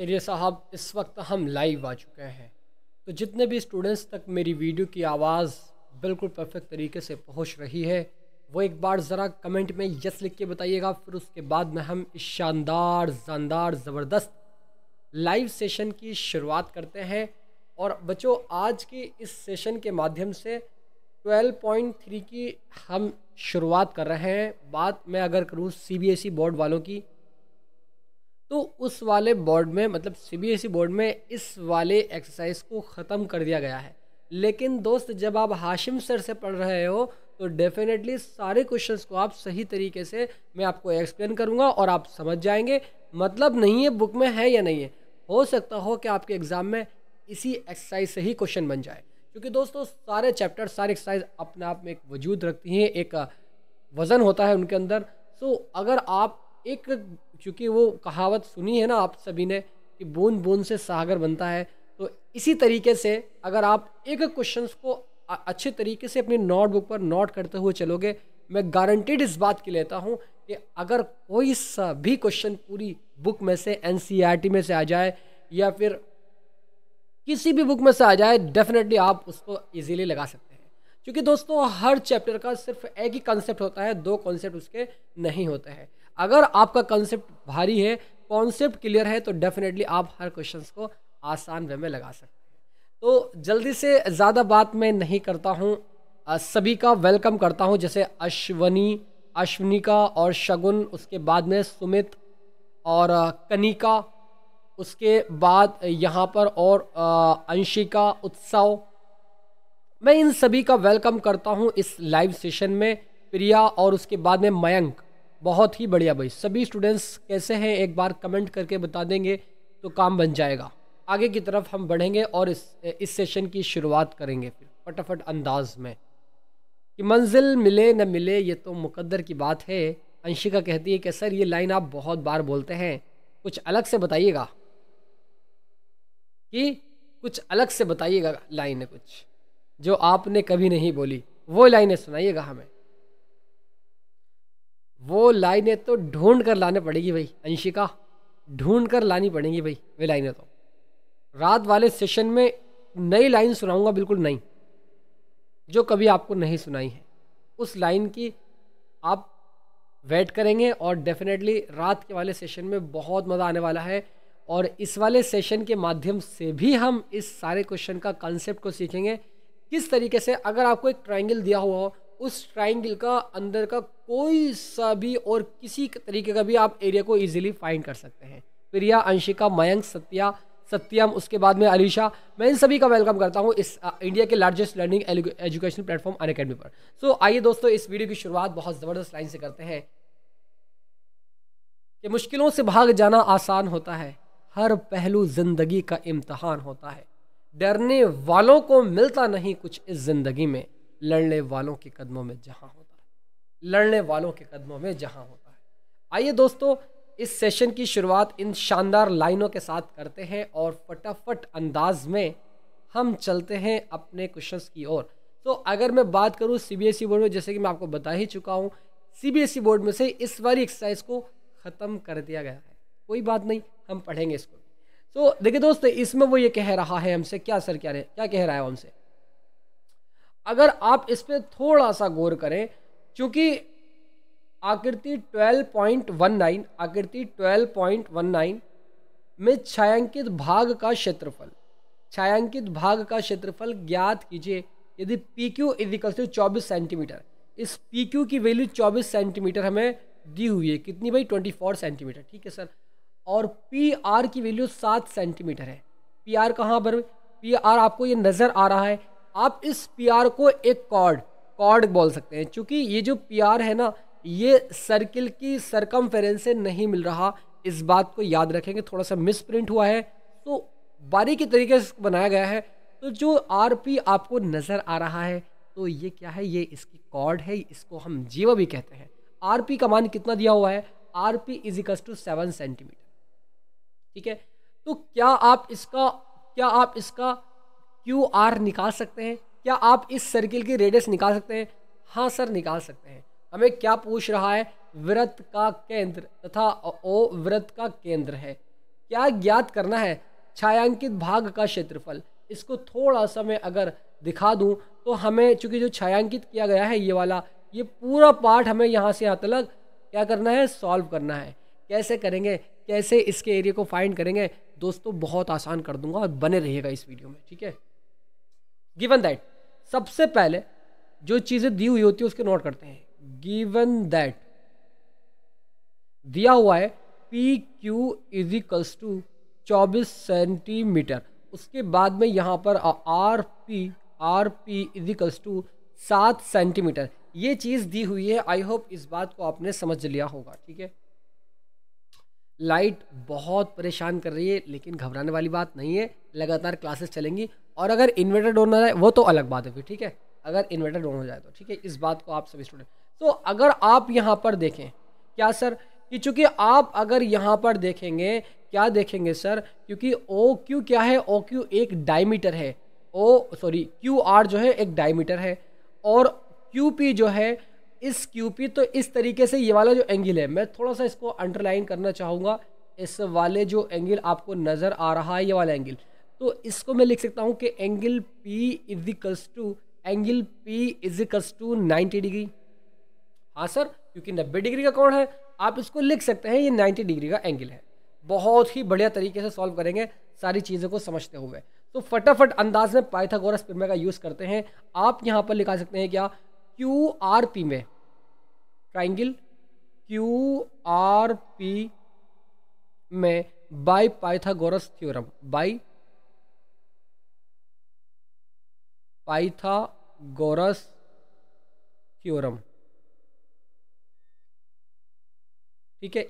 चलिए साहब इस वक्त हम लाइव आ चुके हैं तो जितने भी स्टूडेंट्स तक मेरी वीडियो की आवाज़ बिल्कुल परफेक्ट तरीके से पहुंच रही है वो एक बार ज़रा कमेंट में यस लिख के बताइएगा फिर उसके बाद में हम इस शानदार जानदार ज़बरदस्त लाइव सेशन की शुरुआत करते हैं और बच्चों आज की इस सेशन के माध्यम से 12.3 की हम शुरुआत कर रहे हैं बात मैं अगर करूँ सी बोर्ड वालों की तो उस वाले बोर्ड में मतलब ई बोर्ड e में इस वाले एक्सरसाइज को ख़त्म कर दिया गया है लेकिन दोस्त जब आप हाशिम सर से पढ़ रहे हो तो डेफिनेटली सारे क्वेश्चंस को आप सही तरीके से मैं आपको एक्सप्लेन करूँगा और आप समझ जाएंगे मतलब नहीं है बुक में है या नहीं है हो सकता हो कि आपके एग्ज़ाम में इसी एक्सरसाइज से ही क्वेश्चन बन जाए क्योंकि दोस्तों सारे चैप्टर सारे एक्सरसाइज अपने आप में एक वजूद रखती हैं एक वज़न होता है उनके अंदर सो तो अगर आप एक चूँकि वो कहावत सुनी है ना आप सभी ने कि बूंद बूंद से सागर बनता है तो इसी तरीके से अगर आप एक क्वेश्चन को अच्छे तरीके से अपनी नोटबुक पर नोट करते हुए चलोगे मैं गारंटेड इस बात की लेता हूँ कि अगर कोई सा भी क्वेश्चन पूरी बुक में से एन e में से आ जाए या फिर किसी भी बुक में से आ जाए डेफिनेटली आप उसको इजीली लगा सकते हैं क्योंकि दोस्तों हर चैप्टर का सिर्फ एक ही कॉन्सेप्ट होता है दो कॉन्सेप्ट उसके नहीं होते हैं अगर आपका कंसेप्ट भारी है कॉन्सेप्ट क्लियर है तो डेफिनेटली आप हर क्वेश्चन को आसान वे में लगा सकते हैं तो जल्दी से ज़्यादा बात मैं नहीं करता हूँ सभी का वेलकम करता हूँ जैसे अश्वनी अश्वनिका और शगुन उसके बाद में सुमित और कनिका उसके बाद यहाँ पर और अंशिका उत्सव मैं इन सभी का वेलकम करता हूँ इस लाइव सेशन में प्रिया और उसके बाद में मयंक बहुत ही बढ़िया भाई सभी स्टूडेंट्स कैसे हैं एक बार कमेंट करके बता देंगे तो काम बन जाएगा आगे की तरफ हम बढ़ेंगे और इस इस सेशन की शुरुआत करेंगे फिर फटाफट अंदाज में कि मंजिल मिले न मिले ये तो मुकद्दर की बात है अंशिका कहती है कि सर ये लाइन आप बहुत बार बोलते हैं कुछ अलग से बताइएगा कि कुछ अलग से बताइएगा लाइन है कुछ जो आपने कभी नहीं बोली वो लाइनें सुनाइएगा हमें वो लाइनें तो ढूंढ कर लाने पड़ेगी भाई अंशिका ढूंढ कर लानी पड़ेंगी भाई वे लाइनें तो रात वाले सेशन में नई लाइन सुनाऊंगा बिल्कुल नई जो कभी आपको नहीं सुनाई है उस लाइन की आप वेट करेंगे और डेफिनेटली रात के वाले सेशन में बहुत मज़ा आने वाला है और इस वाले सेशन के माध्यम से भी हम इस सारे क्वेश्चन का कॉन्सेप्ट को सीखेंगे किस तरीके से अगर आपको एक ट्रायंगल दिया हुआ हो उस ट्राइंगल का अंदर का कोई सा भी और किसी तरीके का भी आप एरिया को इजीली फाइंड कर सकते हैं प्रिया अंशिका मयंक सत्या सत्यम उसके बाद में अलीशा मैं इन सभी का वेलकम करता हूँ इस आ, इंडिया के लार्जेस्ट लर्निंग एजुकेशन प्लेटफॉर्म अन पर सो so, आइए दोस्तों इस वीडियो की शुरुआत बहुत ज़बरदस्त लाइन से करते हैं कि मुश्किलों से भाग जाना आसान होता है हर पहलू ज़िंदगी का इम्तहान होता है डरने वालों को मिलता नहीं कुछ इस ज़िंदगी में लड़ने वालों के कदमों में जहां होता है लड़ने वालों के कदमों में जहां होता है आइए दोस्तों इस सेशन की शुरुआत इन शानदार लाइनों के साथ करते हैं और फटाफट अंदाज में हम चलते हैं अपने क्वेश्चंस की ओर तो अगर मैं बात करूं सीबीएसई बोर्ड e में जैसे कि मैं आपको बता ही चुका हूं सीबीएसई बोर्ड e में से इस बारी एक्सरसाइज को ख़त्म कर दिया गया है कोई बात नहीं हम पढ़ेंगे इसको तो देखिए दोस्त इसमें वो ये कह रहा है हमसे क्या सर क्या रहे क्या कह रहा है हमसे अगर आप इस पर थोड़ा सा गौर करें क्योंकि आकृति 12.19 आकृति 12.19 में छायांकित भाग का क्षेत्रफल छायांकित भाग का क्षेत्रफल ज्ञात कीजिए यदि पी क्यू इजिकल टू चौबीस सेंटीमीटर इस पी क्यू की वैल्यू चौबीस सेंटीमीटर हमें दी हुई है कितनी भाई ट्वेंटी फोर सेंटीमीटर ठीक है सर और पी आर की वैल्यू सात सेंटीमीटर है पी आर कहाँ पर पी आर आपको ये नज़र आ रहा है आप इस पीआर को एक कॉर्ड कॉर्ड बोल सकते हैं क्योंकि ये जो पीआर है ना ये सर्किल की सरकम से नहीं मिल रहा इस बात को याद रखेंगे थोड़ा सा मिस प्रिंट हुआ है तो बारीकी तरीके से बनाया गया है तो जो आर पी आपको नज़र आ रहा है तो ये क्या है ये इसकी कॉर्ड है इसको हम जीवा भी कहते हैं आर पी का मान कितना दिया हुआ है R P is equals to seven centimetre ठीक है तो क्या आप इसका क्या आप इसका क्यू आर निकाल सकते हैं क्या आप इस सर्किल की रेडियस निकाल सकते हैं हाँ सर निकाल सकते हैं हमें क्या पूछ रहा है वृत्त का केंद्र तथा ओ वृत्त का केंद्र है क्या ज्ञात करना है छायांकित भाग का क्षेत्रफल इसको थोड़ा सा मैं अगर दिखा दूं तो हमें चूंकि जो छायांकित किया गया है ये वाला ये पूरा पार्ट हमें यहाँ से यहाँ तक क्या करना है सॉल्व करना है कैसे करेंगे कैसे इसके एरिया को फाइंड करेंगे दोस्तों बहुत आसान कर दूंगा और बने रहिएगा इस वीडियो में ठीक है गिवन दैट सबसे पहले जो चीज़ें दी हुई होती है उसके नोट करते हैं गिवन दैट दिया हुआ है P Q is equals to चौबीस सेंटीमीटर उसके बाद में यहाँ पर R P R P is equals to सात सेंटीमीटर ये चीज़ दी हुई है आई होप इस बात को आपने समझ लिया होगा ठीक है लाइट बहुत परेशान कर रही है लेकिन घबराने वाली बात नहीं है लगातार क्लासेस चलेंगी और अगर इन्वर्टर डोन हो जाए वो तो अलग बात है फिर ठीक है अगर इन्वर्टर डोन हो जाए तो ठीक है इस बात को आप सभी स्टूडेंट तो अगर आप यहाँ पर देखें क्या सर कि चूँकि आप अगर यहाँ पर देखेंगे क्या देखेंगे सर क्योंकि ओ क्यू क्या है ओ क्यू एक डायमीटर है ओ सॉरी क्यू आर जो है एक डायमीटर है और क्यू पी जो है इस क्यू पी तो इस तरीके से ये वाला जो एंगल है मैं थोड़ा सा इसको अंडरलाइन करना चाहूँगा इस वाले जो एंगल आपको नज़र आ रहा है ये वाला एंगल तो इसको मैं लिख सकता हूँ कि angle P equals to angle P equals to ninety degree हाँ सर क्योंकि नब्बे डिग्री का कौन है आप इसको लिख सकते हैं ये नाइन्टी डिग्री का एंगल है बहुत ही बढ़िया तरीके से सॉल्व करेंगे सारी चीज़ों को समझते हुए तो फटाफट अंदाज में पाइथागोरस प्रमेय का यूज़ करते हैं आप यहाँ पर लिखा सकते हैं क्या क्यू आर पी में ट्राइंगल क्यू आर पी में by Pythagoras theorem by Pythagoras theorem ठीक है